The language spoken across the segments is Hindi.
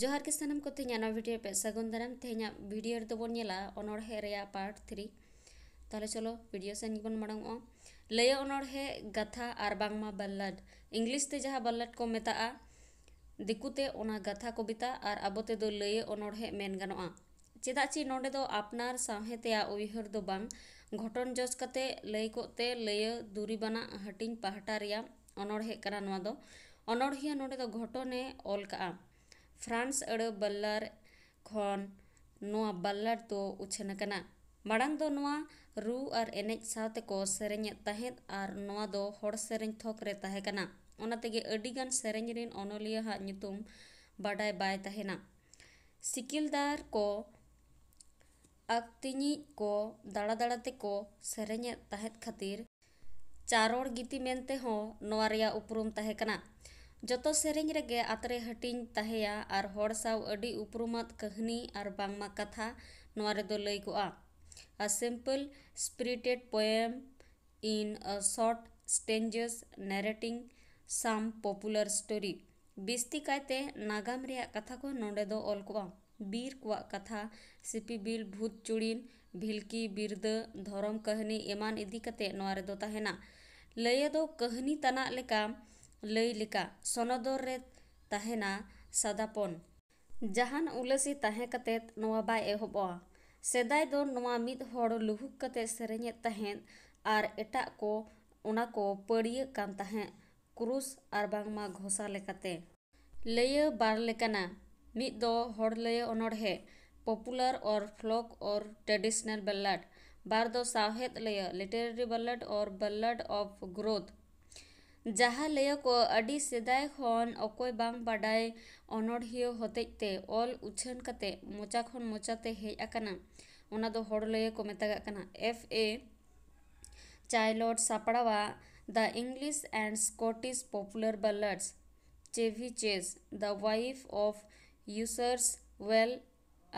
जोहार के सनम को तो नया वीडियो पे सगुन दरम थे नया वीडियो पार्ट थ्री तेल चलो वीडियो से निकल मरंग ओ ले ये ओनोर है गाथा आरबांग मा बल्लड इंग्लिश ते जहा बल्लड को मेता आ दिकुते गाथा कविता आर अबोते दो ले ये ओनोर है मेन गनो आ चेदा ची नोडे तो आपनार दो घटन जोस कते ले को ते ले ये दूरी बना हटिंग पहाटा रिया ओनोर है घटने ओल का ᱯᱷᱨᱟᱱᱥ ᱟᱹᱲᱟᱹ ᱵᱟᱞᱞᱟᱨ ᱠᱷᱚᱱ ᱱᱚᱣᱟ ᱵᱟᱞᱞᱟᱨ ᱫᱚ ᱩᱪᱷᱟᱹᱱ ᱟᱠᱟᱱᱟ ᱢᱟᱲᱟᱝ ᱫᱚ ᱱᱚᱣᱟ ᱨᱩ ᱟᱨ ᱮᱱᱮᱡ ᱥᱟᱶ ᱛᱮᱠᱚ ᱥᱮᱨᱮᱧᱮᱫ ᱛᱟᱦᱮᱸᱫ ᱟᱨ ᱱᱚᱣᱟ ᱫᱚ ᱦᱚᱲ ᱥᱮᱨᱮᱧ ᱛᱷᱚᱠ ᱨᱮ ᱛᱟᱦᱮᱸ ᱠᱟᱱᱟ ᱚᱱᱟ ᱛᱮᱜᱮ ᱟᱹᱰᱤᱜᱟᱱ ᱥᱮᱨᱮᱧ ᱨᱮᱱ ᱚᱱᱚᱞᱤᱭᱟᱹ ᱦᱟᱜ ᱧᱩᱛᱩᱢ ᱵᱟᱰᱟᱭ ᱵᱟᱭ ᱛᱟᱦᱮᱱᱟ ᱥᱤᱠᱤᱞᱫᱟᱨ ᱠᱚ ᱟᱠᱛᱤᱧᱤᱡ ᱠᱚ ᱫᱟᱬᱟ ᱫᱟᱬᱟ ᱛᱮᱠᱚ ᱥᱮᱨᱮᱧᱮᱫ ᱛᱟᱦᱮᱸᱫ ᱠᱷᱟᱹᱛᱤᱨ ᱪᱟᱨᱚᱲ ᱜᱤᱛᱤ ᱢᱮᱱᱛᱮ ᱦᱚᱸ ᱱᱚᱣᱟ ᱨᱮᱭᱟᱜ ᱩᱯᱨᱩᱢ ᱛᱟᱦᱮᱸ ᱠᱟᱱᱟ जो तो सेरिंगे आतरे हटी और हर सौम कहनी और बामा कथा नारे लैग simple spirited poem in short stage narrating some popular story बस्ती कायते नागाम कथा को नोड़े दो ऑल को बीर को कथा सिपिबिल भूत चुड़ीन भिल्की बिरद धरम कहानी एमान इदी कहनी तनाक लेकिन लैलेका सनदर रेना सदापन जहां उलसी एहबा सेदाय मिद लुहुक कते सेरेंगे तहें आर एटा को उना को पड़िया कान तहें क्रूस आर बांगमा घोसा लेकाते लय बार लेकाना मिद दो होड़ लय अनड़े पॉपुलर और फ्लोक और ट्रेडिशनल बल्लड बार दो सावहेत लय लिटरेरी बल्लड और बल्लाड ऑफ ग्रोथ जहाँ लयी सदाई अकय बांग बाडाय अनड़ियों हतजते ऑल उछन कते मोचा खन मोचाते हजना को मतगना एफ ए चाइलड सापड़ावा the English and Scottish popular ballads Chevy Chase the wife of Usher's well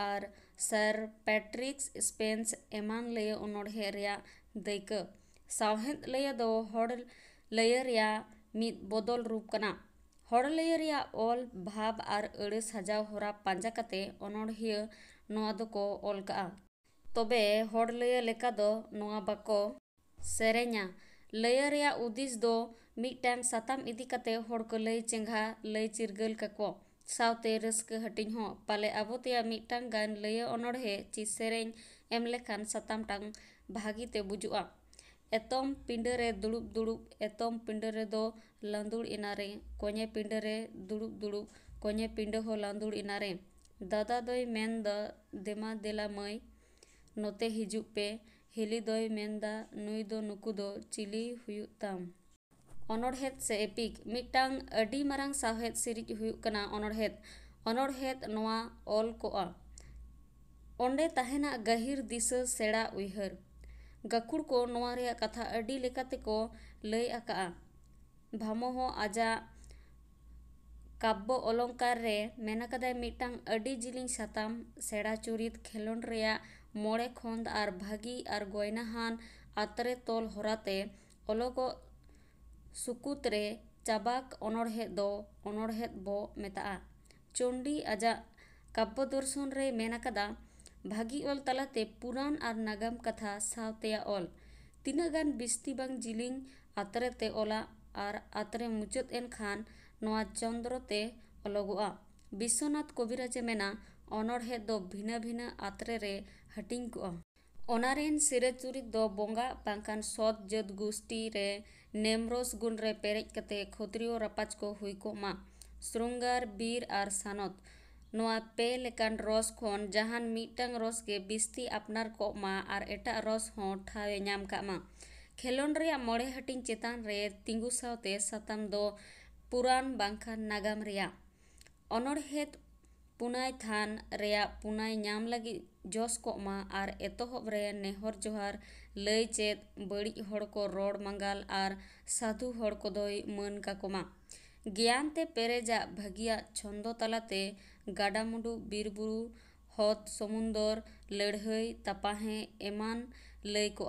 are sir Patricks Spens एमान लय अनड़े दायक सावहेद लिया लयरिया मित बदल रूप करना हर लयरिया ऑल भाव और अड़े सजा हरा पाजा करते ऑल का तबे हर लयका बाको सेरेना लयरिया उदिस दो मिटांग सातम इदी करते लय चेंगा लय चिरगल काको साउते रस्क हटिंग हो पाले अबोतिया मिटांग गान लय अनड़े चि सेरेन एम लेखान सातम टांग भागीते बुजुआ ᱮᱛᱚᱢ ᱯᱤᱸᱰᱟᱹ ᱨᱮ ᱫᱩᱲᱩᱵ ᱫᱩᱲᱩᱵ ᱮᱛᱚᱢ ᱯᱤᱸᱰᱟᱹ ᱨᱮᱫᱚ ᱞᱟᱸᱫᱩᱲ ᱮᱱᱟᱨᱮ ᱠᱚᱧᱮ ᱯᱤᱸᱰᱟᱹ ᱨᱮ ᱫᱩᱲᱩᱵ ᱫᱩᱲᱩᱵ ᱠᱚᱧᱮ ᱯᱤᱸᱰᱟᱹ ᱦᱚᱸ ᱞᱟᱸᱫᱩᱲ ᱮᱱᱟᱨᱮ ᱫᱟᱫᱟ ᱫᱚᱭ ᱢᱮᱱᱫᱟ ᱫᱮᱢᱟ ᱫᱮᱞᱟ ᱢᱟᱹᱭ ᱱᱚᱛᱮ ᱦᱤᱡᱩᱜ ᱯᱮ ᱦᱤᱞᱤ ᱫᱚᱭ ᱢᱮᱱᱫᱟ ᱱᱩᱭ ᱫᱚ ᱱᱩᱠᱩ ᱫᱚ ᱪᱤᱞᱤ ᱦᱩᱭᱩᱜ ᱛᱟᱢ ᱚᱱᱚᱬᱦᱮᱫ ᱥᱮ ᱮᱯᱤᱠ ᱢᱤᱫᱴᱟᱝ ᱟᱹᱰᱤ ᱢᱟᱨᱟᱝ ᱥᱟᱶᱦᱮᱫ ᱥᱤᱨᱤᱡ ᱦᱩᱭᱩᱜ ᱠᱟᱱᱟ ᱚᱱᱚᱬᱦᱮᱫ ᱚᱱᱚᱬᱦᱮᱫ ᱱᱚᱣᱟ ᱚᱞ ᱠᱚᱜᱼᱟ ᱚᱸᱰᱮ ᱛᱟᱦᱮᱱᱟ ᱜᱟᱹᱦᱤᱨ ᱫᱤᱥᱟᱹ ᱥᱮᱬᱟ ᱩᱭᱦᱟᱹᱨ गाखुड़ को कथा अडी को लय आका भामह आजा कब्य अलंकार रे मेनकदाय मिटांग अडी जिलिंग सताम सेड़ा चुरित खेलन रेया मोड़े खंड आर भागी आर गोयनाहान आतरे तोल होराते अलग सुकुत रे चाबाक अनड़हेद दो अनड़हेद बो मेता चंडी आजा कब्य दर्शन रे मेनकदा ᱵᱷᱟᱹᱜᱤ ᱚᱞ ᱛᱟᱞᱟᱛᱮ ᱯᱩᱨᱟᱱ ᱟᱨ ᱱᱟᱜᱟᱢ ᱠᱟᱛᱷᱟ ᱥᱟᱶᱛᱮᱭᱟᱜ ᱚᱞ ᱛᱤᱱᱟᱹᱜ ᱜᱟᱱ ᱵᱤᱥᱛᱤ ᱵᱟᱝ ᱡᱤᱞᱤᱧ ᱟᱛᱨᱮᱛᱮ ᱚᱞᱟ ᱟᱨ ᱟᱛᱨᱮ ᱢᱩᱪᱟᱹᱫ ᱮᱱ ᱠᱷᱟᱱ ᱱᱚᱣᱟ ᱪᱚᱱᱫᱨᱚᱛᱮ ᱚᱞᱚᱜᱚᱜᱼᱟ ᱵᱤᱥᱥᱚᱱᱟᱛᱷ ᱠᱚᱵᱤᱨᱟᱡᱮ ᱢᱮᱱᱟ ᱚᱱᱚᱬᱦᱮ ᱫᱚ ᱵᱷᱤᱱᱟᱹ ᱵᱷᱤᱱᱟᱹ ᱟᱛᱨᱮ ᱨᱮ ᱦᱟᱹᱴᱤᱧ ᱠᱚᱜᱼᱟ ᱚᱱᱟᱨᱮᱱ ᱥᱤᱨᱟᱹ ᱪᱩᱨᱤᱛ ᱫᱚ ᱵᱚᱸᱜᱟ ᱵᱟᱝᱠᱷᱟᱱ ᱥᱚᱛ ᱡᱟᱹᱛ ᱜᱩᱥᱴᱤ ᱨᱮ ᱱᱮᱢᱨᱚᱥ ᱜᱩᱱ ᱨᱮ ᱯᱮᱨᱮᱡ ᱠᱟᱛᱮ ᱠᱷᱚᱛᱨᱤᱭᱚ ᱨᱟᱯᱟᱡᱽ ᱠᱚ ᱦᱩᱭ ᱠᱚᱜ ᱢᱟ ᱥᱨᱩᱝᱜᱟᱨ ᱵᱤᱨ ᱟᱨ ᱥᱟᱱᱚᱛ रस जहां मिट्टा रस के बस्ती आपनार कमा और एट रस हों ठावे नाम कामा खेलोड मड़े हाटी चितान रे तीगू साते सातम दो पुरान बांखा नागाम अनहेद पुनाय थान पुनाय नाम लगे जस कमा और एतहबरे नेहर जोहार लय चेत बड़ी हड़को रड़ मांगाल और साधु हड़ को मन काकमा ज्ञान ते पेरेजा भागिया छंदो तलाते गाडामुडु बीरबुरु हद समुंदर लड़हई तापाहे एमान लैक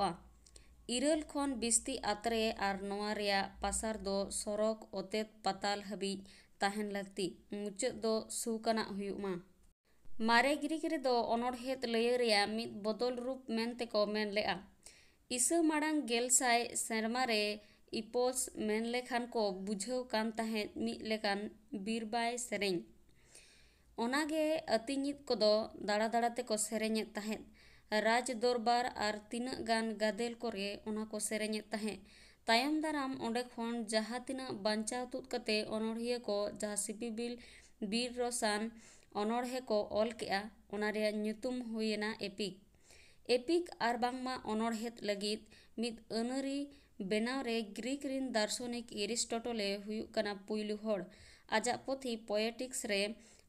इरल खन बिस्ती आतरे और नवा पासार दो सरक ओतेत पताल हबी तहन लगती मुचद दो सुकना हुयुमा मारे गिरिक रेदो अनड़हेत रिया मित बदल रूप मेनते को मेन लेआ इसा माडांग गेलसाय सेरमारे इपोस मेन खान को बुझेव कान तहे मित लेकान बीरबाय सेरेंग ᱚᱱᱟᱜᱮ ᱟᱹᱛᱤᱧᱤᱡ ᱠᱚᱫᱚ ᱫᱟᱬᱟ ᱫᱟᱬᱟ ᱛᱮᱠᱚ ᱥᱮᱨᱮᱧᱮᱫ ᱛᱟᱦᱮᱸᱫ ᱨᱟᱡᱽ ᱫᱚᱨᱵᱟᱨ ᱟᱨ ᱛᱤᱱᱟᱹᱜ ᱜᱟᱱ ᱜᱟᱫᱮᱞ ᱠᱚᱨᱮ ᱚᱱᱟ ᱠᱚ ᱥᱮᱨᱮᱧᱮᱫ ᱛᱟᱦᱮᱸᱫ ᱛᱟᱭᱚᱢ ᱫᱟᱨᱟᱢ ᱚᱸᱰᱮ ᱠᱷᱚᱱ ᱡᱟᱦᱟᱸ ᱛᱤᱱᱟᱹᱜ ᱵᱟᱧᱪᱟᱣ ᱛᱩᱫ ᱠᱟᱛᱮ ᱚᱱᱚᱲᱦᱤᱭᱟᱹ ᱠᱚ ᱡᱟᱦᱟᱸ ᱥᱤᱯᱤᱵᱤᱞ ᱵᱤᱨ ᱨᱚᱥᱟᱱ ᱚᱱᱚᱬᱦᱮ ᱠᱚ ᱚᱞ ᱠᱮᱜᱼᱟ ᱚᱱᱟ ᱨᱮᱭᱟᱜ ᱧᱩᱛᱩᱢ ᱦᱩᱭᱮᱱᱟ ᱮᱯᱤᱠ ᱮᱯᱤᱠ ᱟᱨ ᱵᱟᱝᱢᱟ ᱚᱱᱚᱬᱦᱮᱫ ᱞᱟᱹᱜᱤᱫ ᱢᱤᱫ ᱟᱹᱱᱟᱹᱨᱤ ᱵᱮᱱᱟᱣ ᱨᱮ ᱜᱨᱤᱠ ᱨᱮᱱ ᱫᱟᱨᱥᱚᱱᱤᱠ ᱮᱨᱤᱥᱴᱚᱴᱚᱞᱮ ᱦᱩᱭᱩᱜ ᱠᱟᱱᱟ ᱯᱩᱭᱞᱩ ᱦᱚᱲ ᱟᱡᱟᱜ ᱯᱩᱛᱷᱤ ᱯᱚᱭᱮᱴᱤᱠᱥ ᱨᱮ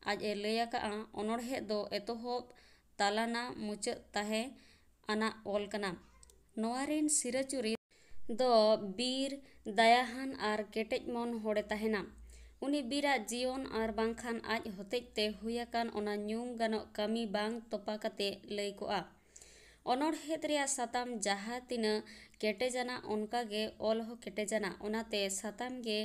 ᱟᱡ ᱮ ᱞᱟᱹᱭ ᱟᱠᱟᱜᱼᱟ ᱚᱱᱚᱬᱦᱮᱸ ᱫᱚ ᱮᱛᱚᱦᱚᱵ ᱛᱟᱞᱟᱱᱟ ᱢᱩᱪᱟᱹᱫ ᱛᱟᱦᱮᱸ ᱟᱱᱟᱜ ᱚᱞ ᱠᱟᱱᱟ ᱱᱚᱣᱟ ᱨᱮᱱ ᱥᱤᱨᱟᱹ ᱪᱩᱨᱤᱛ ᱫᱚ ᱵᱤᱨ ᱫᱟᱭᱟᱦᱟᱱ ᱟᱨ ᱠᱮᱴᱮᱡ ᱢᱚᱱ ᱦᱚᱲᱮ ᱛᱟᱦᱮᱱᱟ ᱩᱱᱤ ᱵᱤᱨᱟᱜ ᱡᱤᱭᱚᱱ ᱟᱨ ᱵᱟᱝᱠᱷᱟᱱ ᱟᱡ ᱦᱚᱛᱮᱡᱛᱮ ᱦᱩᱭ ᱟᱠᱟᱱ ᱚᱱᱟ ᱧᱩᱢ ᱜᱟᱱᱚᱜ ᱠᱟᱹᱢᱤ ᱵᱟᱝ ᱛᱚᱯᱟ ᱠᱟᱛᱮ ᱞᱟᱹᱭ ᱠᱚᱜᱼᱟ ᱚᱱᱚᱬᱦᱮᱫ ᱨᱮᱭᱟᱜ ᱥᱟᱛᱟᱢ ᱡᱟᱦᱟᱸ ᱛᱤᱱᱟᱹᱜ ᱠᱮᱴᱮᱡᱟᱱᱟ ᱚᱱᱠᱟᱜᱮ ᱚᱞ ᱦᱚᱸ ᱠᱮᱴᱮᱡᱟᱱᱟ ᱚᱱᱟᱛᱮ ᱥᱟᱛᱟᱢ ᱜᱮ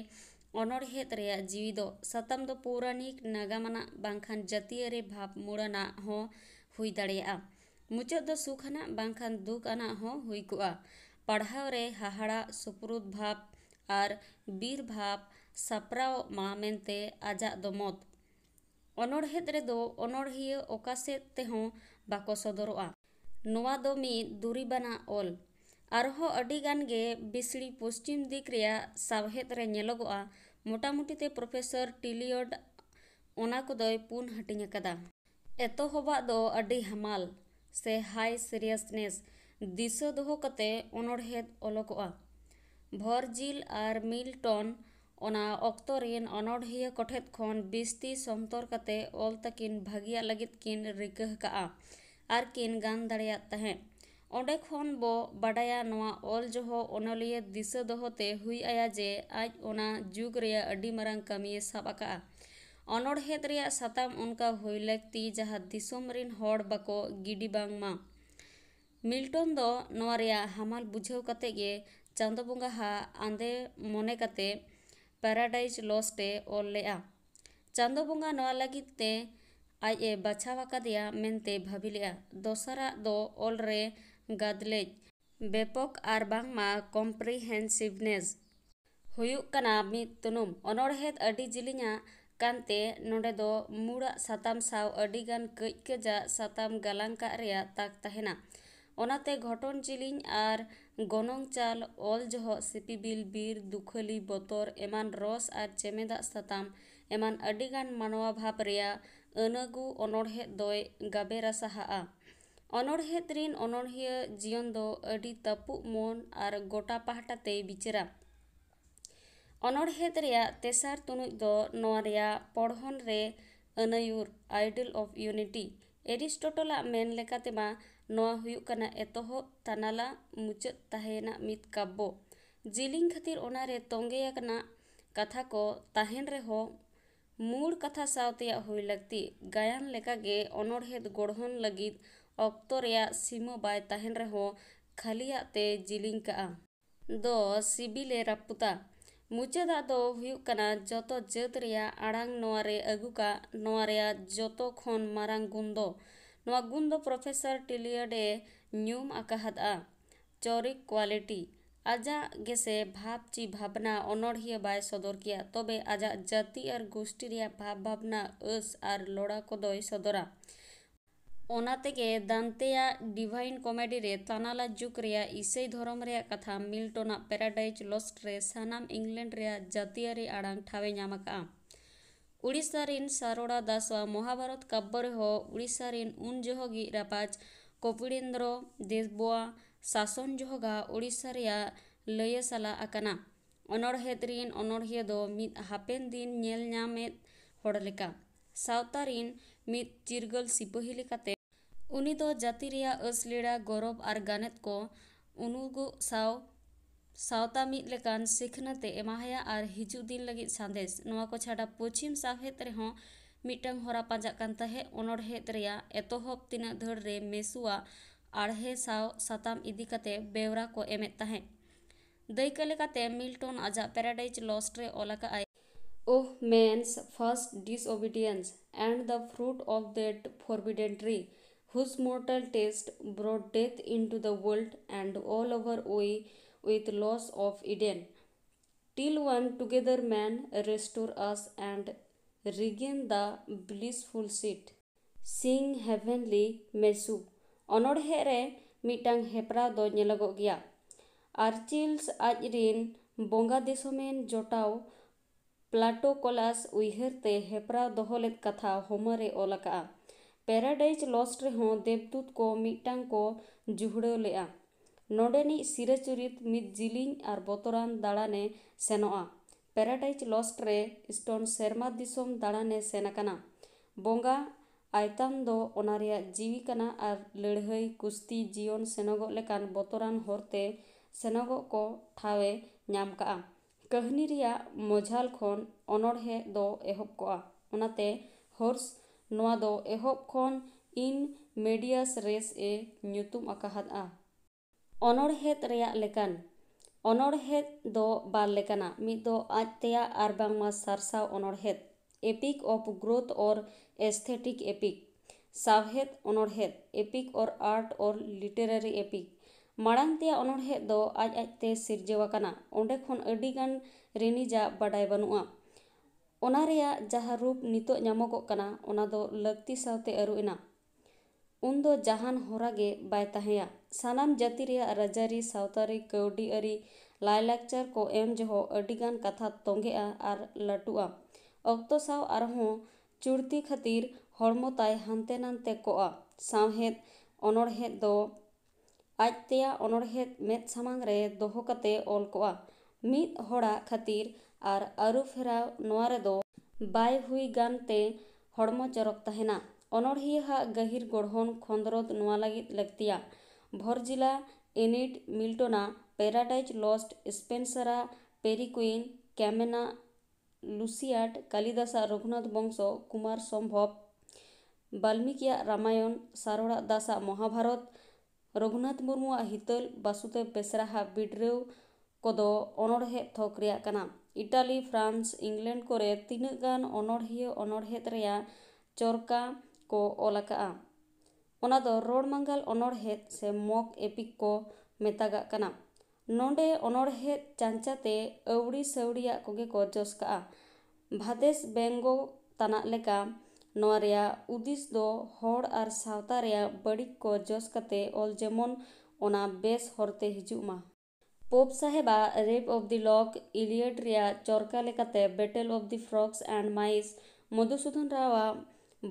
अनहेदा जीवी सातम पौराणिक नागामना बाखान जतियारे भाव मूड़ना हो दड़ा मुचाद सुखना बाखान दुख आना हुई को पढ़ावरे सुपुरुद भाव और बीर भाव सापराव मामते आजा दो मत अनहेदा सदर ना दो दुरीबाना अल और अगर बिसड़ी पश्चिम दिक्कत सावहेदे ᱢᱚᱴᱟᱢᱩᱴᱤ ᱛᱮ ᱯᱨᱚᱯᱷᱮᱥᱚᱨ ᱴᱤᱞᱤᱭᱚᱰ ᱚᱱᱟ ᱠᱚᱫᱚᱭ ᱯᱩᱱ ᱦᱟᱹᱴᱤᱧ ᱟᱠᱟᱫᱟ ᱮᱛᱚᱦᱚᱵᱟᱜ ᱫᱚ ᱟᱹᱰᱤ ᱦᱟᱢᱟᱞ ᱥᱮ ᱦᱟᱭ ᱥᱤᱨᱤᱭᱟᱥᱱᱮᱥ ᱫᱤᱥᱟᱹ ᱫᱚᱦᱚ ᱠᱟᱛᱮ ᱚᱱᱚᱬᱦᱮᱫ ᱚᱞᱚᱜᱚᱜᱼᱟ ᱵᱷᱚᱨᱡᱤᱞ ᱟᱨ ᱢᱤᱞᱴᱚᱱ ᱚᱱᱟ ᱚᱠᱛᱚ ᱨᱮᱱ ᱚᱱᱚᱬᱦᱤᱭᱟᱹ ᱠᱚᱴᱷᱮᱫ ᱠᱷᱚᱱ ᱵᱤᱥᱛᱤ ᱥᱚᱱᱛᱚᱨ ᱠᱟᱛᱮ ᱚᱞ ᱛᱟᱹᱠᱤᱱ ᱵᱷᱟᱹᱜᱤᱭᱟᱜ ᱞᱟᱹᱜᱤᱫ ᱠᱤᱱ ᱨᱤᱠᱟᱹ ᱦᱟᱠᱟᱜᱼᱟ ᱟᱨ ᱠᱤᱱ ᱜᱟᱱ ᱫᱟᱲᱮᱭᱟᱜ ᱛᱟᱦᱮᱸᱫ ᱚᱸᱰᱮ ᱠᱷᱚᱱ ᱵᱚ ᱵᱟᱰᱟᱭᱟ ᱱᱚᱣᱟ ᱚᱞ ᱡᱚᱦᱚ ᱚᱱᱚᱞᱤᱭᱟᱹ ᱫᱤᱥᱟᱹ ᱫᱚᱦᱚᱛᱮ ᱦᱩᱭ ᱟᱭᱟ ᱡᱮ ᱟᱡ ᱚᱱᱟ ᱡᱩᱜᱽ ᱨᱮᱭᱟᱜ ᱟᱹᱰᱤ ᱢᱟᱨᱟᱝ ᱠᱟᱹᱢᱤᱭ ᱥᱟᱵ ᱟᱠᱟᱜᱼᱟ ᱚᱱᱚᱲᱦᱮᱫ ᱨᱮᱭᱟᱜ ᱥᱟᱛᱟᱢ ᱚᱱᱠᱟ ᱦᱩᱭ ᱞᱟᱹᱠᱛᱤ ᱡᱟᱦᱟᱸ ᱫᱤᱥᱚᱢ ᱨᱮᱱ ᱦᱚᱲ ᱵᱟᱠᱚ ᱜᱤᱰᱤ ᱵᱟᱝᱢᱟ ᱢᱤᱞᱴᱚᱱ ᱫᱚ ᱱᱚᱣᱟ ᱨᱮᱭᱟᱜ ᱦᱟᱢᱟᱞ ᱵᱩᱡᱷᱟᱹᱣ ᱠᱟᱛᱮ ᱜᱮ ᱪᱟᱸᱫᱚ ᱵᱚᱸᱜᱟ ᱦᱟᱜ ᱟᱸᱫᱮ ᱢᱚᱱᱮ ᱠᱟᱛᱮ ᱯᱮᱨᱟᱰᱟᱭᱤᱡ ᱞᱚᱥᱴᱮ ᱚᱞ ᱞᱮᱜᱼᱟ ᱪᱟᱸᱫᱚ ᱵᱚᱸᱜᱟ ᱱᱚᱣᱟ ᱞᱟᱹᱜᱤᱫ ᱛᱮ ᱟᱡ ᱮ ᱵᱟᱪᱷᱟᱣ ᱟᱠᱟᱫᱮᱭᱟ ᱢᱮᱱᱛᱮ ᱵᱷᱟᱹᱵᱤ ᱞᱮᱜᱼᱟ ᱫᱚᱥᱟᱨᱟᱜ ᱫᱚ ᱚᱞ ᱨᱮ गादलेज बेपक और कम्प्रिहेंसिवनेस तुनुम अनहेद अभी जिलिंग नोड़ मूड़ा सातम सागान कई कजा सातम गलांका घटन जिलिंग और गनंग चाल ऑल जह सीपिबिल बीर दुखली बतर एमान रस और चेमेदा सातम एमान मानवा भाव अनगु अनहेद गाबे सहा ᱟᱨ ᱜᱚᱴᱟ ᱯᱟᱦᱴᱟ ᱛᱮᱭ ᱵᱤᱪᱟᱹᱨᱟ ᱚᱱᱚᱲᱦᱮᱸ ᱫᱚ ᱟᱹᱰᱤ ᱱᱟᱯᱟᱭ ᱟᱨ ᱟᱹᱰᱤ ᱱᱟᱯᱟᱭ ᱥᱟᱹᱜᱟᱹᱭ ᱠᱚ ᱵᱮᱱᱟᱣᱟ ᱚᱱᱚᱲᱦᱮᱸ ᱫᱚ ᱟᱹᱰᱤ ᱱᱟᱯᱟᱭ ᱟᱨ ᱟᱹᱰᱤ ᱱᱟᱯᱟᱭ ᱥᱟᱹᱜᱟᱹᱭ ᱠᱚ ᱵᱮᱱᱟᱣᱟ ᱜᱟᱭᱟᱱ ᱞᱮᱠᱟᱜᱮ ᱚᱱᱚᱲᱦᱮᱸ ᱜᱚᱲᱦᱚᱱ ᱞᱟᱹᱜᱤᱫ ᱚᱠᱛᱚ ᱨᱮᱭᱟᱜ ᱥᱤᱢᱟᱹ ᱵᱟᱭ ᱛᱟᱦᱮᱱ ᱨᱮᱦᱚᱸ ᱠᱷᱟᱹᱞᱤᱭᱟᱜ ᱛᱮ ᱡᱤᱞᱤᱧ ᱠᱟᱜᱼᱟ ᱫᱚ ᱥᱤᱵᱤᱞᱮ ᱨᱟᱹᱯᱩᱫᱟ ᱢᱩᱪᱟᱹᱫᱟᱜ ᱫᱚ ᱦᱩᱭᱩᱜ ᱠᱟᱱᱟ ᱡᱚᱛᱚ ᱡᱟᱹᱛ ᱨᱮᱭᱟᱜ ᱟᱲᱟᱝ ᱱᱚᱣᱟ ᱨᱮ ᱟᱹᱜᱩ ᱠᱟᱜ ᱱᱚᱣᱟ ᱨᱮᱭᱟᱜ ᱡᱚᱛᱚ ᱠᱷᱚᱱ ᱢᱟᱨᱟᱝ ᱜᱩᱱ ᱫᱚ ᱱᱚᱣᱟ ᱜᱩᱱ ᱫᱚ ᱯᱨᱚᱯᱷᱮᱥᱟᱨ ᱴᱤᱞᱤᱭᱟᱰᱮ ᱧᱩᱢ ᱟᱠᱟᱦᱟᱫᱼᱟ ᱪᱚᱨᱤᱠ ᱠᱳᱣᱟᱞᱤᱴᱤ ᱟᱡᱟᱜ ᱜᱮᱥᱮ ᱵᱷᱟᱵᱽ ᱪᱤ ᱵᱷᱟᱵᱽᱱᱟ ᱚᱱᱚᱲᱦᱤᱭᱟᱹ ᱵᱟᱭ ᱥᱚᱫᱚᱨ ᱠᱮᱭᱟ ᱛᱚᱵᱮ ᱟᱡᱟᱜ ᱡᱟᱹᱛᱤ ᱟᱨ ᱜᱩᱥᱴᱤ ᱨᱮᱭᱟᱜ ᱵᱷᱟᱵᱽ ᱵᱷᱟᱵᱽᱱᱟ ᱟᱹᱥ ᱟᱨ ᱞᱚᱲᱟ ᱠᱚᱫᱚᱭ ᱥᱚᱫᱚᱨᱟ ᱚᱱᱟ ᱛᱮᱜᱮ ᱫᱟᱱᱛᱮᱭᱟᱜ ᱰᱤᱵᱷᱟᱭᱤᱱ ᱠᱚᱢᱮᱰᱤ ᱨᱮ ᱛᱟᱱᱟᱞᱟ ᱡᱩᱜᱽ ᱨᱮᱭᱟᱜ ᱤᱥᱟᱹᱭ ᱫᱷᱚᱨᱚᱢ ᱨᱮᱭᱟᱜ ᱠᱟᱛᱷᱟ ᱢᱤᱞᱴᱚᱱᱟᱜ ᱯᱮᱨᱟᱰᱟᱭᱤᱡ ᱞᱚᱥᱴ ᱨᱮ ᱥᱟᱱᱟᱢ ᱤᱝᱞᱮᱱᱰ ᱨᱮᱭᱟᱜ ᱡᱟᱹᱛᱤᱭᱟᱹᱨᱤ ᱟᱲᱟᱝ ᱴᱷᱟᱶᱮ ᱧᱟᱢ ᱟᱠᱟᱜᱼᱟ ᱩᱲᱤᱥᱥᱟ ᱨᱤᱱ ᱥᱟᱨᱚᱲᱟ ᱫᱟᱥᱣᱟ ᱢᱚᱦᱟᱵᱷᱟᱨᱚᱛ ᱠᱟᱵᱽᱵᱚ ᱨᱮᱦᱚᱸ ᱩᱲᱤᱥᱥᱟ ᱨᱤᱱ ᱩᱱ ᱡᱚᱦᱚᱜᱤᱡ ᱨᱟᱯᱟᱡ ᱠᱚᱯᱤᱲᱮᱱᱫᱨᱚ ᱫᱮᱥᱵᱚᱣᱟ ᱥᱟᱥᱚᱱ ᱡᱚᱦᱚᱜᱟ ᱩᱲᱤᱥᱥᱟ ᱨᱮᱭᱟᱜ ᱞᱟᱹᱭᱮ ᱥᱟᱞᱟ ᱟᱠᱟᱱᱟ ᱚᱱᱚᱬᱦᱮᱫ ᱨᱤᱱ ᱚᱱᱚᱬᱦᱤᱭᱟᱹ ᱫᱚ ᱢᱤᱫ ᱦᱟᱯᱮᱱ ᱫᱤᱱ ᱧᱮᱞ ᱧᱟᱢᱮᱫ ᱦᱚᱲ ᱞᱮᱠᱟ ᱥᱟᱶᱛᱟ ᱨᱤᱱ मिद चिरगल सिपाही उनी दो जाति अश्लीला गौरव और गान को साव सावता मिलकर सिखनाते एमाया और हिजु दिन लगी सन्देश छाड़ा पश्चिम साहेद रेटा हरा पाजाकन अनड़हेद एतहब तना धड़े मेसुआ आड़े साव सातम इदीकते बेवरा को एम दईक मिल्टन आज पेराडाइज लस्ट रे ऑल आए of man's first disobedience and the fruit of that forbidden tree, whose mortal taste brought death into the world and all our way with loss of Eden. Till one together man restore us and regain the blissful seat. Sing heavenly Mesu. ᱚᱱᱚᱲᱦᱮ ᱨᱮ ᱢᱤᱫᱴᱟᱝ ᱦᱮᱯᱨᱟᱣ ᱫᱚ ᱧᱮᱞᱚᱜᱚᱜ ᱜᱮᱭᱟ ᱟᱨᱪᱤᱞᱥ ᱟᱡ ᱨᱤᱱ ᱵᱚᱸᱜᱟ ᱫᱤᱥᱚᱢᱮᱱ ᱡᱚᱴᱟᱣ प्लाटो कोलास उहरते हेपराव दोहोले कथा होमरे ऑल पैराडाइज लॉस्ट रहों देवदूत को मिटांग को जुहड़ो लेआ नोडेनी सिरे चुरित मिद जिलिंग आर बतरान सेनो सेनोआ पैराडाइज लॉस्ट रे स्टोन सेरमा दिसोम दाड़ाने सेनाकाना बोंगा आयतान दो ओनारिया जीविकाना आर लड़हई कुस्ती जीवन सेनोगो लेकान बतरान होरते सेनोगो को ठावे नामकाआ ᱠᱟᱹᱦᱱᱤ ᱨᱮᱭᱟᱜ ᱢᱚᱡᱷᱟᱞ ᱠᱷᱚᱱ ᱚᱱᱚᱬᱦᱮ ᱫᱚ ᱮᱦᱚᱵ ᱠᱚᱜᱼᱟ ᱚᱱᱟᱛᱮ ᱦᱚᱨᱥ ᱱᱚᱣᱟ ᱫᱚ ᱮᱦᱚᱵ ᱠᱷᱚᱱ ᱤᱱ ᱢᱮᱰᱤᱭᱟᱥ ᱨᱮᱥ ᱮ ᱧᱩᱛᱩᱢ ᱟᱠᱟᱦᱟᱫᱼᱟ ᱚᱱᱚᱬᱦᱮᱫ ᱨᱮᱭᱟᱜ ᱞᱮᱠᱟᱱ ᱚᱱᱚᱬᱦᱮᱫ ᱫᱚ ᱵᱟᱨ ᱞᱮᱠᱟᱱᱟ ᱢᱤᱫ ᱫᱚ ᱟᱡ ᱛᱮᱭᱟᱜ ᱟᱨ ᱵᱟᱝᱢᱟ ᱥᱟᱨᱥᱟᱣ ᱚᱱᱚᱬᱦᱮᱫ epic of growth or aesthetic epic सावहेद अनोरहेद एपिक और आर्ट और लिटरेरी एपिक ᱢᱟᱲᱟᱝ ᱛᱮᱭᱟᱜ ᱚᱱᱚᱬᱦᱮᱸ ᱫᱚ ᱟᱡ ᱟᱡᱛᱮ ᱥᱤᱨᱡᱟᱹᱣ ᱟᱠᱟᱱᱟ ᱚᱸᱰᱮ ᱠᱷᱚᱱ ᱟᱹᱰᱤᱜᱟᱱ ᱨᱮᱱᱤᱡᱟᱜ ᱵᱟᱰᱟᱭ ᱵᱟᱹᱱᱩᱜᱼᱟ ᱚᱱᱟ ᱨᱮᱭᱟᱜ ᱡᱟᱦᱟᱸ ᱨᱩᱯ ᱱᱤᱛᱚᱜ ᱧᱟᱢᱚᱜᱚᱜ ᱠᱟᱱᱟ ᱚᱱᱟ ᱫᱚ ᱞᱟᱹᱠᱛᱤ ᱥᱟᱶᱛᱮ ᱟᱹᱨᱩ ᱮᱱᱟ ᱩᱱᱫᱚ ᱡᱟᱦᱟᱱ ᱦᱚᱨᱟᱜᱮ ᱵᱟᱭ ᱛᱟᱦᱮᱸᱭᱟ ᱥᱟᱱᱟᱢ ᱡᱟᱹᱛᱤ ᱨᱮᱭᱟᱜ ᱨᱟᱡᱽᱟᱹᱨᱤ ᱥᱟᱶᱛᱟᱹᱨᱤ ᱠᱟᱹᱣᱰᱤ ᱟᱹᱨᱤ ᱞᱟᱭᱼᱞᱟᱠᱪᱟᱨ ᱠᱚ ᱮᱢ ᱡᱚᱦᱚᱜ ᱟᱹᱰᱤᱜᱟᱱ ᱠᱟᱛᱷᱟ ᱛᱚᱸᱜᱮᱜᱼᱟ ᱟᱨ ᱞᱟᱹᱴᱩᱜᱼᱟ ᱚᱠᱛᱚ ᱥᱟᱶ ᱟᱨᱦᱚᱸ ᱪᱩᱲᱛᱤ ᱠᱷᱟᱹᱛᱤᱨ ᱦᱚᱲᱢᱚ ᱛᱟᱭ ᱦᱟᱱᱛᱮ ᱱᱟᱛᱮ ᱠᱚᱜᱼᱟ ᱥᱟᱶᱦᱮᱫ ᱚᱱᱚᱬᱦᱮᱸ ᱫᱚ आजते तेया मेद सामांग रे दोहोकते ओलकोआ मीत होड़ा खातिर आर आरुफेराव नोआरे दो बाय चरक तहेना गहिर गढ़ोन खोंदरोत नोआ लागित लगतिया भोर जिला एनिट मिल्टोना पेराडाइज लस्ट स्पेंसरा पेरिक्विन कैमेना लुसियाट कालिदासा रघुनाथ वंशो कुमार सम्भव बाल्मीकिया रामायण सारोड़ा दासा महाभारत ᱨᱚᱜᱷᱩᱱᱟᱛᱷ ᱢᱩᱨᱢᱩᱣᱟᱜ ᱦᱤᱛᱟᱹᱞ ᱵᱟᱥᱩᱫᱮᱵᱽ ᱵᱮᱥᱨᱟᱣᱟᱜ ᱵᱤᱰᱨᱟᱹᱣ ᱠᱚᱫᱚ ᱚᱱᱚᱬᱦᱮ ᱛᱷᱚᱠ ᱨᱮᱭᱟᱜ ᱠᱟᱱᱟ ᱤᱴᱟᱞᱤ ᱯᱷᱨᱟᱱᱥ ᱤᱝᱞᱮᱱᱰ ᱠᱚᱨᱮ ᱛᱤᱱᱟᱹᱜ ᱜᱟᱱ ᱚᱱᱚᱬᱦᱤᱭᱟᱹ ᱚᱱᱚᱬᱦᱮᱫ ᱨᱮᱭᱟᱜ ᱪᱚᱨᱠᱟ ᱠᱚ ᱚᱞ ᱟᱠᱟᱜᱼᱟ ᱚᱱᱟ ᱫᱚ ᱨᱚᱲ ᱢᱟᱸᱜᱟᱞ ᱚᱱᱚᱬᱦᱮᱫ ᱥᱮ ᱢᱚᱠ ᱮᱯᱤᱠ ᱠᱚ ᱢᱮᱛᱟᱜᱟᱜ ᱠᱟᱱᱟ ᱱᱚᱸᱰᱮ ᱚᱱᱚᱬᱦᱮᱫ ᱪᱟᱸᱪᱟᱛᱮ ᱟᱹᱣᱲᱤ ᱥᱟᱹᱣᱲᱤᱭᱟᱜ ᱠᱚᱜᱮ ᱠᱚ ᱡᱚᱥ ᱠᱟᱜᱼᱟ ᱵᱷᱟᱫᱮᱥ ᱵᱮᱝᱜᱚ ᱛᱟᱱᱟᱜ ᱞᱮᱠᱟ हर और बड़ी को जस कते बेस हरते हिजुमा पोप साहेबा rape of the lock Iliad रिया चरका लेकाते battle of the frogs and mice Madhusudan Rao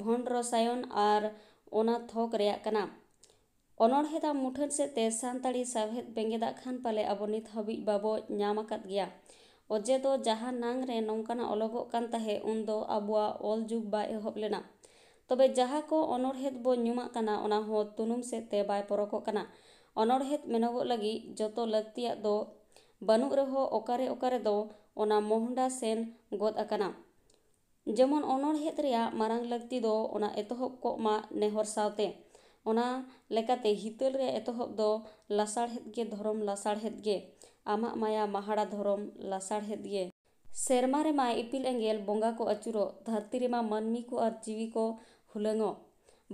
भंड रसायन आर ओना थोक रिया मुठन से सानी सानताड़ी बेगे खान पाले अब नित हबी बाबो नामाकत गया ᱚᱡᱮ ᱫᱚ ᱡᱟᱦᱟᱸ ᱱᱟᱝ ᱨᱮ ᱱᱚᱝᱠᱟᱱᱟᱜ ᱚᱞᱚᱜᱚᱜ ᱠᱟᱱ ᱛᱟᱦᱮᱸᱫ ᱩᱱᱫᱚ ᱟᱵᱚᱣᱟᱜ ᱚᱞ ᱡᱩᱜᱽ ᱵᱟᱭ ᱮᱦᱚᱵ ᱞᱮᱱᱟ ᱛᱚᱵᱮ ᱡᱟᱦᱟᱸ ᱠᱚ ᱚᱱᱚᱬᱦᱮᱫ ᱵᱚᱱ ᱧᱩᱢᱟᱜ ᱠᱟᱱᱟ ᱚᱱᱟ ᱦᱚᱸ ᱛᱩᱱᱩᱢ ᱥᱮᱫ ᱛᱮ ᱵᱟᱭ ᱯᱚᱨᱚᱠᱚᱜ ᱠᱟᱱᱟ ᱚᱱᱚᱬᱦᱮᱫ ᱢᱮᱱᱚᱜᱚᱜ ᱞᱟᱹᱜᱤᱫ ᱡᱚᱛᱚ ᱞᱟᱹᱠᱛᱤᱭᱟᱜ ᱫᱚ ᱵᱟᱹᱱᱩᱜ ᱨᱮᱦᱚᱸ ᱚᱠᱟᱨᱮ ᱚᱠᱟᱨᱮ ᱫᱚ ᱚᱱᱟ ᱢᱚᱦᱰᱟ ᱥᱮᱱ ᱜᱚᱫ ᱟᱠᱟᱱᱟ ᱡᱮᱢᱚᱱ ᱚᱱᱚᱬᱦᱮᱫ ᱨᱮᱭᱟᱜ ᱢᱟᱨᱟᱝ ᱞᱟᱹᱠᱛᱤ ᱫᱚ ᱚᱱᱟ ᱮᱛᱚᱦᱚᱵ ᱠᱚᱜ ᱢᱟ ᱱᱮᱦᱚᱨ ᱥᱟᱶᱛᱮ ᱚᱱᱟ ᱞᱮᱠᱟᱛᱮ ᱦᱤᱛᱟᱹᱞ ᱨᱮᱭᱟᱜ ᱮᱛᱚᱦᱚᱵ ᱫᱚ ᱞᱟᱥᱟᱲᱦᱮᱫ ᱜᱮ ᱫᱷᱚᱨᱚᱢ ᱞᱟᱥᱟᱲᱦᱮᱫ ᱜᱮ ᱟᱢᱟᱜ ᱢᱟᱭᱟ ᱢᱟᱦᱟᱲᱟ ᱫᱷᱚᱨᱚᱢ ᱞᱟᱥᱟᱲᱦᱮᱫ ᱜᱮ ᱥᱮᱨᱢᱟ ᱨᱮᱢᱟ ᱤᱯᱤᱞ ᱮᱸᱜᱮᱞ ᱵᱚᱸᱜᱟ ᱠᱚ ᱟᱹᱪᱩᱨᱚᱜ ᱫᱷᱟᱹᱨᱛᱤ ᱨᱮᱢᱟ ᱢᱟᱹᱱᱢᱤ ᱠᱚ ᱟᱨ ᱡᱤᱣᱤ ᱠᱚ ᱦᱩᱞᱟᱹᱝᱚᱜ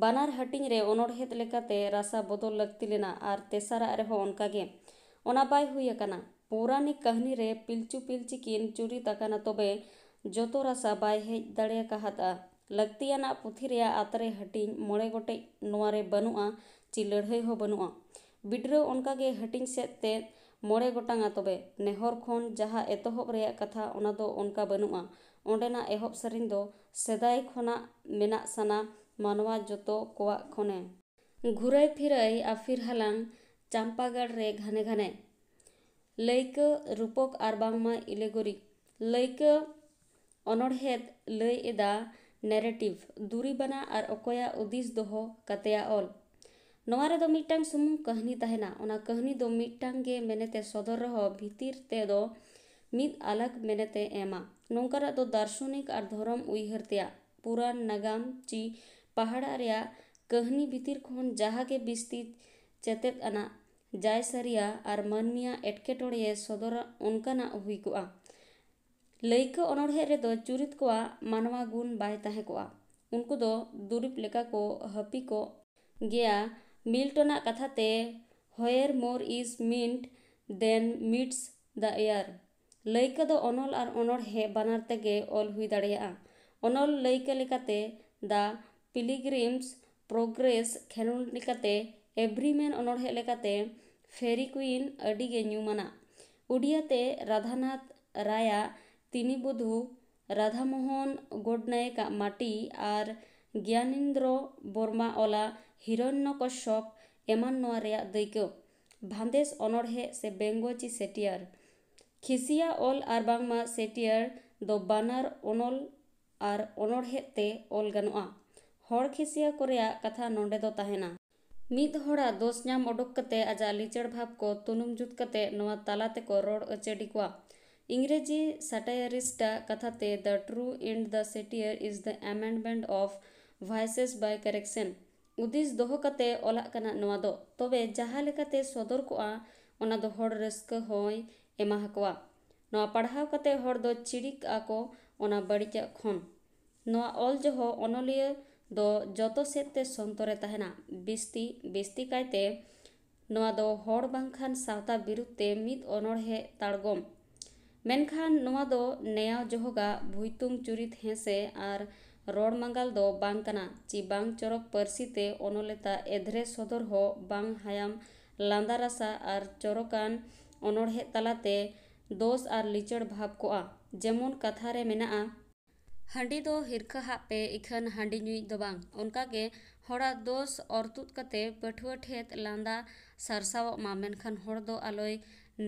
ᱵᱟᱱᱟᱨ ᱦᱟᱹᱴᱤᱧ ᱨᱮ ᱚᱱᱚᱬᱦᱮᱫ ᱞᱮᱠᱟᱛᱮ ᱨᱟᱥᱟ ᱵᱚᱫᱚᱞ ᱞᱟᱹᱠᱛᱤ ᱞᱮᱱᱟ ᱟᱨ ᱛᱮᱥᱟᱨᱟᱜ ᱨᱮᱦᱚᱸ ᱚᱱᱠᱟᱜᱮ ᱚᱱᱟ ᱵᱟᱭ ᱦᱩᱭ ᱟᱠᱟᱱᱟ ᱯᱳᱣᱨᱟᱱᱤᱠ ᱠᱟᱹᱦᱱᱤ ᱨᱮ ᱯᱤᱞᱪᱩ ᱯᱤᱞᱪᱤ ᱠᱤᱱ ᱪᱩᱨᱤᱛ ᱟᱠᱟᱱᱟ ᱛᱚᱵᱮ ᱡᱚᱛᱚ ᱨᱟᱥᱟ ᱵᱟᱭ ᱦᱮᱡ ᱫᱟᱲᱮ ᱠᱟᱦᱟᱫᱟ ᱞᱟᱹᱠᱛᱤᱭᱟᱱᱟᱜ ᱯᱩᱛᱷᱤ ᱨᱮᱭᱟᱜ ᱟᱛᱨᱮ ᱦᱟᱹᱴᱤᱧ ᱢᱚᱬᱮ ᱜᱚᱴᱮᱡ ᱱᱚᱣᱟᱨᱮ ᱵᱟᱹᱱᱩᱜᱼᱟ ᱪᱤ ᱞᱟᱹᱲᱦᱟᱹᱭ ᱦᱚᱸ ᱵᱟᱹᱱᱩᱜᱼᱟ ᱵᱤᱰᱨᱟᱹᱣ ᱚᱱᱠᱟᱜᱮ ᱦᱟᱹᱴᱤᱧ ᱥᱮᱫ ᱛᱮ মৰে গটনা তবে নেহৰখন এতা কথা অানুন অঁ এহব চেৰে খা মানোৱা যত ক ঘূৰা ফিৰাই আফিৰ হাল চাম্পৰে ঘানে ঘানে লাইক ৰূপক আৰু বা এলেগৰী লাইক অন লৈ এৰিটিভ দুৰীবা আৰু অকীয়া হুদ কাতে অল ᱱᱚᱣᱟ ᱨᱮᱫᱚ ᱢᱤᱫᱴᱟᱝ ᱥᱩᱢᱩᱝ ᱠᱟᱹᱦᱱᱤ ᱛᱟᱦᱮᱱᱟ ᱚᱱᱟ ᱠᱟᱹᱦᱱᱤ ᱫᱚ ᱢᱤᱫᱴᱟᱝ ᱜᱮ ᱢᱮᱱᱮᱛᱮ ᱥᱚᱫᱚᱨ ᱨᱮᱦᱚᱸ ᱵᱷᱤᱛᱤᱨ ᱛᱮᱫᱚ ᱢᱤᱫ ᱟᱞᱟᱜᱽ ᱢᱮᱱᱮᱛᱮ ᱮᱢᱟ ᱱᱚᱝᱠᱟᱱᱟᱜ ᱫᱚ ᱫᱟᱨᱥᱚᱱᱤᱠ ᱟᱨ ᱫᱷᱚᱨᱚᱢ ᱩᱭᱦᱟᱹᱨ ᱛᱮᱭᱟᱜ ᱯᱩᱨᱟᱱ ᱱᱟᱜᱟᱢ ᱪᱤ ᱯᱟᱦᱟᱲᱟᱜ ᱨᱮᱭᱟᱜ ᱠᱟᱹᱦᱱᱤ ᱵᱷᱤᱛᱤᱨ ᱠᱷᱚᱱ ᱡᱟᱦᱟᱸᱜᱮ ᱵᱤᱥᱛᱤ ᱪᱮᱛᱮᱫ ᱟᱱᱟᱜ ᱡᱟᱭ ᱥᱟᱹᱨᱤᱭᱟ ᱟᱨ ᱢᱟᱹᱱᱢᱤᱭᱟᱜ ᱮᱴᱠᱮᱴᱚᱬᱮ ᱥᱚᱫᱚᱨᱟ ᱚᱱᱠᱟᱱᱟᱜ ᱦᱩᱭ ᱠᱚᱜᱼᱟ ᱞᱟᱹᱭᱠᱟᱹ ᱚᱱᱚᱬᱦᱮ ᱨᱮᱫᱚ ᱪᱩᱨᱤᱛ ᱠᱚᱣᱟᱜ ᱢᱟᱱᱣᱟ ᱜᱩᱱ ᱵᱟᱭ ᱛᱟᱦᱮᱸ ᱠᱚᱜᱼᱟ ᱩᱱᱠᱩ ᱫᱚ ᱫᱩᱨᱤᱵ ᱞᱮᱠᱟ ᱠᱚ ᱦᱟᱹᱯᱤ ᱠᱚᱜ ᱜᱮᱭᱟ ᱢᱤᱞᱴᱚᱱᱟᱜ ᱠᱟᱛᱷᱟᱛᱮ ᱦᱚᱭᱮᱨ ᱢᱳᱨ ᱤᱡ ᱢᱤᱱᱴ ᱫᱮᱱ ᱢᱤᱴᱥ ᱫᱟ ᱮᱭᱟᱨ ᱞᱟᱹᱭᱠᱟᱹ ᱫᱚ ᱚᱱᱚᱞ ᱟᱨ ᱚᱱᱚᱬᱦᱮᱸ ᱵᱟᱱᱟᱨ ᱛᱮᱜᱮ ᱚᱞ ᱦᱩᱭ ᱫᱟᱲᱮᱭᱟᱜᱼᱟ ᱚᱱᱚᱞ ᱞᱟᱹᱭᱠᱟᱹ ᱞᱮᱠᱟᱛᱮ ᱫᱟ ᱯᱤᱞᱤᱜᱨᱤᱢᱥ ᱯᱨᱳᱜᱨᱮᱥ ᱠᱷᱮᱞᱳᱰ ᱞᱮᱠᱟᱛᱮ ᱮᱵᱷᱨᱤᱢᱮᱱ ᱚᱱᱚᱬᱦᱮᱸ ᱞᱮᱠᱟᱛᱮ ᱯᱷᱮᱨᱤ ᱠᱩᱭᱤᱱ ᱟᱹᱰᱤᱜᱮ ᱧᱩᱢᱟᱱᱟᱜ ᱩᱰᱤᱭᱟᱛᱮ ᱨᱟᱫᱷᱟᱱᱟᱛᱷ ᱨᱟᱭᱟᱜ ᱛᱤᱱᱤᱵᱚᱫᱷᱩ राधामोहन गोडनायक माटी और ज्ञानेन्द्र वर्मा ओला ᱦᱤᱨᱚᱱᱱᱚᱠᱚᱥᱥᱚᱯ ᱮᱢᱟᱱ ᱱᱚᱣᱟ ᱨᱮᱭᱟᱜ ᱫᱟᱹᱭᱠᱟᱹ ᱵᱷᱟᱱᱫᱮᱥ ᱚᱱᱚᱬᱦᱮ ᱥᱮ ᱵᱮᱝᱜᱚᱪᱤ ᱥᱮᱴᱤᱭᱟᱨ ᱠᱷᱤᱥᱤᱭᱟ ᱚᱞ ᱟᱨ ᱵᱟᱝᱢᱟ ᱥᱮᱴᱤᱭᱟᱨ ᱫᱚ ᱵᱟᱱᱟᱨ ᱚᱱᱚᱞ ᱟᱨ ᱚᱱᱚᱬᱦᱮ ᱛᱮ ᱚᱞ ᱜᱟᱱᱚᱜᱼᱟ ᱦᱚᱲ ᱠᱷᱤᱥᱤᱭᱟ ᱠᱚ ᱨᱮᱭᱟᱜ ᱠᱟᱛᱷᱟ ᱱᱚᱸᱰᱮ ᱫᱚ ᱛᱟᱦᱮᱱᱟ ᱢᱤᱫ ᱦᱚᱲᱟᱜ ᱫᱳᱥ ᱧᱟᱢ ᱚᱰᱚᱠ ᱠᱟᱛᱮ ᱟᱡᱟᱜ ᱞᱤᱪᱟᱹᱲ ᱵᱷᱟᱵᱽ ᱠᱚ ᱛᱩᱱᱩᱢ ᱡᱩᱛ ᱠᱟᱛᱮ ᱱᱚᱣᱟ ᱛᱟᱞᱟ ᱛᱮᱠᱚ ᱨᱚᱲ ᱟᱹᱪᱟᱹᱰᱤ ᱠᱚᱣᱟ ᱤᱝᱨᱮᱡᱤ ᱥᱟᱴᱟᱭᱟᱨᱤᱥᱴᱟᱜ ᱠᱟᱛᱷᱟᱛᱮ ᱫᱟ true and the satire is the amendment of vices by correction ᱩᱫᱤᱥ ᱫᱚᱦᱚ ᱠᱟᱛᱮ ᱚᱞᱟᱜ ᱠᱟᱱᱟ ᱱᱚᱣᱟ ᱫᱚ ᱛᱚᱵᱮ ᱡᱟᱦᱟᱸ ᱞᱮᱠᱟᱛᱮ ᱥᱚᱫᱚᱨ ᱠᱚᱜᱼᱟ ᱚᱱᱟ ᱫᱚ ᱦᱚᱲ ᱨᱟᱹᱥᱠᱟᱹ ᱦᱚᱸᱭ ᱮᱢᱟ ᱦᱟᱠᱚᱣᱟ ᱱᱚᱣᱟ ᱯᱟᱲᱦᱟᱣ ᱠᱟᱛᱮ ᱦᱚᱲ ᱫᱚ ᱪᱤᱲᱤᱠ ᱟᱠᱚ ᱚᱱᱟ ᱵᱟᱹᱲᱤᱡᱟᱜ ᱠᱷᱚᱱ ᱱᱚᱣᱟ ᱚᱞ ᱡᱚᱦᱚ ᱚᱱᱚᱞᱤᱭᱟᱹ ᱫᱚ ᱡᱚᱛᱚ ᱥᱮᱫ ᱛᱮ ᱥᱚᱱᱛᱚᱨᱮ ᱛᱟᱦᱮᱱᱟ ᱵᱤᱥᱛᱤ ᱵᱤᱥᱛᱤ ᱠᱟᱭᱛᱮ ᱱᱚᱣᱟ ᱫᱚ ᱦᱚᱲ ᱵᱟᱝᱠᱷᱟᱱ ᱥᱟᱶᱛᱟ ᱵᱤᱨᱩᱫᱽ ᱛᱮ ᱢᱤᱫ ᱚᱱᱚᱬᱦᱮ ᱛᱟᱲᱜᱚᱢ ᱢᱮᱱᱠᱷᱟᱱ ᱱᱚᱣᱟ ᱫᱚ ᱱᱮᱭᱟᱣ ᱡᱚᱦᱚᱜᱟ ᱵᱷᱩᱭᱛᱩᱝ ᱪᱩᱨᱤᱛ ᱦᱮᱸᱥᱮ ᱟᱨ रंगल ची बांग चरक पर्सीते अनोलेता एधरे सदर हो बांग हायाम लांदा रासा और चरकान अनड़े तलाते दोस और लिचड़ भाव को जेमन कथारे मेना हाँ हिरखा हा पे इखन हाँ बांग उनकागे हड़ा दोस अरतुद पठुआ ठेत लांदा सारसावमा मेनखान आलोय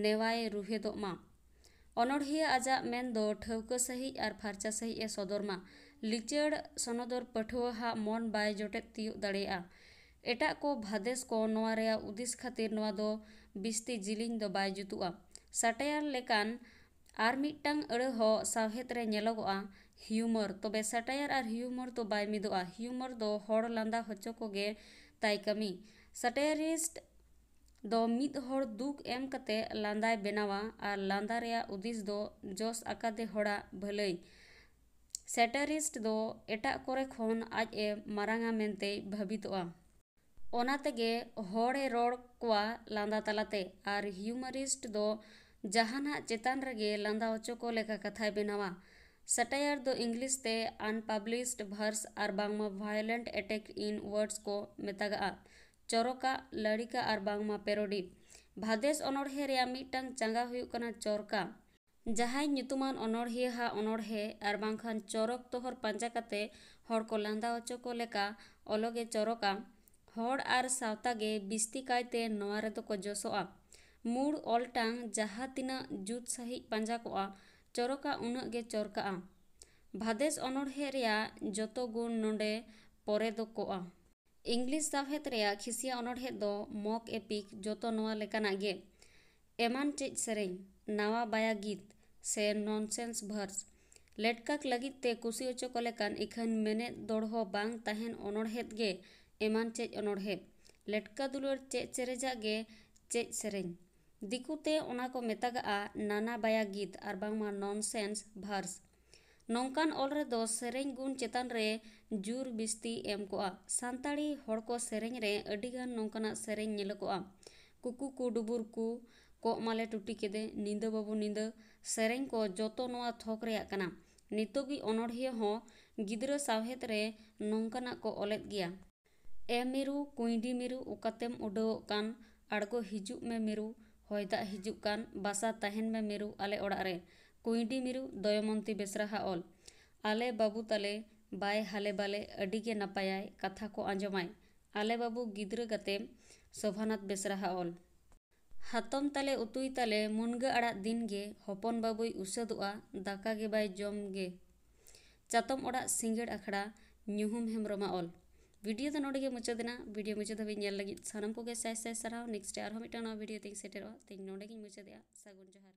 नेवाय रुहेदमा अनड़िया आजा मेन ठावक सहित और फारचा सहित ए सदरमा लिचड़ सनदर पठवा मन बै जटे तीयोग दड़ा एट को भादेस को उदिस खातिर बिस्ती जिली बै जुतुआ साटयर लेकान मिट्टांग अड़ो सावहेदेलोग ह्यूमर तब तो साटायर और ह्यूमर तो बै मिदा ह्यूमर दो हर लादा हचो को तमी साटायरिस्ट दो मित दुख एम लादा बनावा और लादा उदिस दो जस आकादे हड़ा भलई सेटरिस्ट दो एटा कोरे खोन आज ए मारांगा मेंते भवितोआ ओनातेगे होड़े रोड़ क्वा लांदा तलाते आर ह्यूमरिस्ट दो जहाना चेतान रगे लांदा ओचो को लेखा कथाय बिनावा सटायर दो इंग्लिश ते अनपब्लिश्ड भर्स आर बांगमा वायलेंट अटैक इन वर्ड्स को मेतागा चोरोका लड़ीका आर बांगमा पेरोडी भादेश अनोड़े रेया मिटंग चंगा हुयुकना चोरका ᱡᱟᱦᱟᱸᱭ ᱧᱩᱛᱩᱢᱟᱱ ᱚᱱᱚᱲᱦᱤᱭᱟᱹ ᱟᱜ ᱚᱱᱚᱬᱦᱮ ᱟᱨ ᱵᱟᱝᱠᱷᱟᱱ ᱪᱚᱨᱚᱠ ᱫᱚᱦᱚᱨ ᱯᱟᱸᱡᱟ ᱠᱟᱛᱮ ᱦᱚᱲ ᱠᱚ ᱞᱟᱸᱫᱟ ᱦᱚᱪᱚ ᱠᱚ ᱞᱮᱠᱟ ᱚᱞᱚᱜᱮ ᱪᱚᱨᱚᱠᱟ ᱦᱚᱲ ᱟᱨ ᱥᱟᱶᱛᱟ ᱜᱮ ᱵᱤᱥᱛᱤ ᱠᱟᱭᱛᱮ ᱱᱚᱣᱟ ᱨᱮᱫᱚ ᱠᱚ ᱡᱚᱥᱚᱜᱼᱟ ᱢᱩᱲ ᱚᱞᱴᱟᱝ ᱡᱟᱦᱟᱸ ᱛᱤᱱᱟᱹᱜ ᱡᱩᱛ ᱥᱟᱺᱦᱤᱡ ᱯᱟᱸᱡᱟ ᱠᱚᱜᱼᱟ ᱪᱚᱨᱚᱠᱟ ᱩᱱᱟᱹᱜ ᱜᱮ ᱪᱚᱨᱠᱟᱜᱼᱟ ᱵᱷᱟᱫᱮᱥ ᱚᱱᱚᱬᱦᱮ ᱨᱮᱭᱟᱜ ᱡᱚᱛᱚ ᱜᱩᱱ ᱱᱚᱰᱮ ᱯᱚᱨᱮᱫᱚ ᱠᱚᱜᱼᱟ ᱤᱝᱞᱤᱥ ᱥᱟᱶᱦᱮᱫ ᱨᱮᱭᱟᱜ ᱠᱷᱤᱥᱤᱭᱟ ᱚᱱᱚᱬᱦᱮ ᱫᱚ ᱢᱚᱠ ᱮᱯᱤᱠ ᱡᱚᱛᱚ ᱱᱚᱣᱟ ᱞᱮᱠᱟᱱᱟᱜ ᱜᱮ ᱮᱢᱟᱱ ᱪᱮᱫ ᱥᱮᱨᱮᱧ ᱱᱟᱣᱟ ᱵᱟᱭᱟ ᱜᱤᱛ ᱥᱮ ᱱᱚᱱᱥᱮᱱᱥ ᱵᱷᱟᱨᱥ ᱞᱮᱴᱠᱟᱠ ᱞᱟᱹᱜᱤᱫ ᱛᱮ ᱠᱩᱥᱤ ᱚᱪᱚ ᱠᱚ ᱞᱮᱠᱟᱱ ᱤᱠᱷᱟᱹᱱ ᱢᱮᱱᱮᱫ ᱫᱚᱲᱦᱚ ᱵᱟᱝ ᱛᱟᱦᱮᱱ ᱚᱱᱚᱬᱦᱮᱫ ᱜᱮ ᱮᱢᱟᱱ ᱪᱮᱫ ᱚᱱᱚᱬᱦᱮ ᱞᱮᱴᱠᱟ ᱫᱩᱞᱟᱹᱲ ᱪᱮᱫ ᱪᱮᱨᱮᱡᱟᱜ ᱜᱮ ᱪᱮᱫ ᱥᱮᱨᱮᱧ ᱫᱤᱠᱩᱛᱮ ᱚᱱᱟ ᱠᱚ ᱢᱮᱛᱟᱜᱟᱜᱼᱟ ᱱᱟᱱᱟ ᱵᱟᱭᱟ ᱜᱤᱛ ᱟᱨ ᱵᱟᱝᱢᱟ ᱱᱚᱱᱥᱮᱱᱥ ᱵᱷᱟᱨᱥ ᱱᱚᱝᱠᱟᱱ ᱚᱞ ᱨᱮᱫᱚ ᱥᱮᱨᱮᱧ ᱜᱩᱱ ᱪᱮᱛᱟᱱ ᱨᱮ ᱡᱩᱨ ᱵᱤᱥᱛᱤ ᱮᱢ ᱠᱚᱜᱼᱟ ᱥᱟᱱᱛᱟᱲᱤ ᱦᱚᱲ ᱠᱚ ᱥᱮᱨᱮᱧ ᱨᱮ ᱟᱹᱰᱤᱜᱟᱱ ᱱᱚᱝᱠᱟᱱᱟᱜ ᱥᱮᱨᱮᱧ ᱧᱮᱞᱚᱜᱚᱜᱼᱟ ᱠᱩᱠᱩ ᱠᱩ ᱰᱩᱵᱩᱨ ᱠᱚ ᱠᱚᱜ ᱢᱟᱞᱮ ᱴᱩᱴᱤ ᱠᱮᱫᱮ ᱧᱤᱫᱟᱹ ᱵᱟᱹᱵᱩ ᱧᱤᱫᱟᱹ सेरेन को जो थोक गिद्र सावहेद नौकना को अलद गया ए मिरु कुंडी मिरु उकातेम उडवकान आड़गो हिजुक में मिरु हयदा हिजुकान बासा तहन में मिरु आले ओडारे कुंडी मिरु दयमंती बेसरा हाओल आले बाबू ताले बाय हाले बाले अडीगे नपाय कथा को आंजमाय आले बाबू गिद्र गतेम शोभानाथ बेसरा हाओल ᱦᱟᱛᱚᱢ ᱛᱟᱞᱮ ᱩᱛᱩᱭ ᱛᱟᱞᱮ ᱢᱩᱱᱜᱟᱹ ᱟᱲᱟᱜ ᱫᱤᱱᱜᱮ ᱦᱚᱯᱚᱱ ᱵᱟᱹᱵᱩᱭ ᱩᱥᱟᱹᱫᱚᱜᱼᱟ ᱫᱟᱠᱟ ᱜᱮ ᱵᱟᱭ ᱡᱚᱢ ᱜᱮ ᱪᱟᱛᱚᱢ ᱚᱲᱟᱜ ᱥᱤᱸᱜᱟᱹᱲ ᱟᱠᱷᱲᱟ ᱧᱩᱦᱩᱢ ᱦᱮᱢᱵᱨᱚᱢᱟ ᱚᱞ ᱵᱷᱤᱰᱤᱭᱳ ᱫᱚ ᱱᱚᱰᱮᱜᱮ ᱢᱩᱪᱟᱹᱫᱮᱱᱟ ᱵᱷᱤᱰᱤᱭᱳ ᱢᱩᱪᱟᱹᱫ ᱫᱷᱟᱹᱵᱤᱡ ᱧᱮᱞ ᱞᱟᱹᱜᱤᱫ ᱥᱟᱱᱟᱢ ᱠᱚᱜᱮ ᱥᱟᱭ ᱥᱟᱭ ᱥᱟᱨᱦᱟᱣ ᱱᱮᱠᱥᱴ ᱟᱨᱦᱚᱸ ᱢᱤᱫᱴᱟᱝ ᱱᱚᱣᱟ ᱵᱷᱤᱰᱤᱭᱳ ᱛᱤᱧ ᱥᱮᱴᱮᱨᱚᱜᱼᱟ ᱛᱤᱧ ᱱᱚᱰᱮᱜᱤᱧ ᱢᱩᱪᱟᱹᱫᱮᱜᱼᱟ ᱥᱟᱹᱜᱩᱱ ᱡᱚᱦᱟᱨ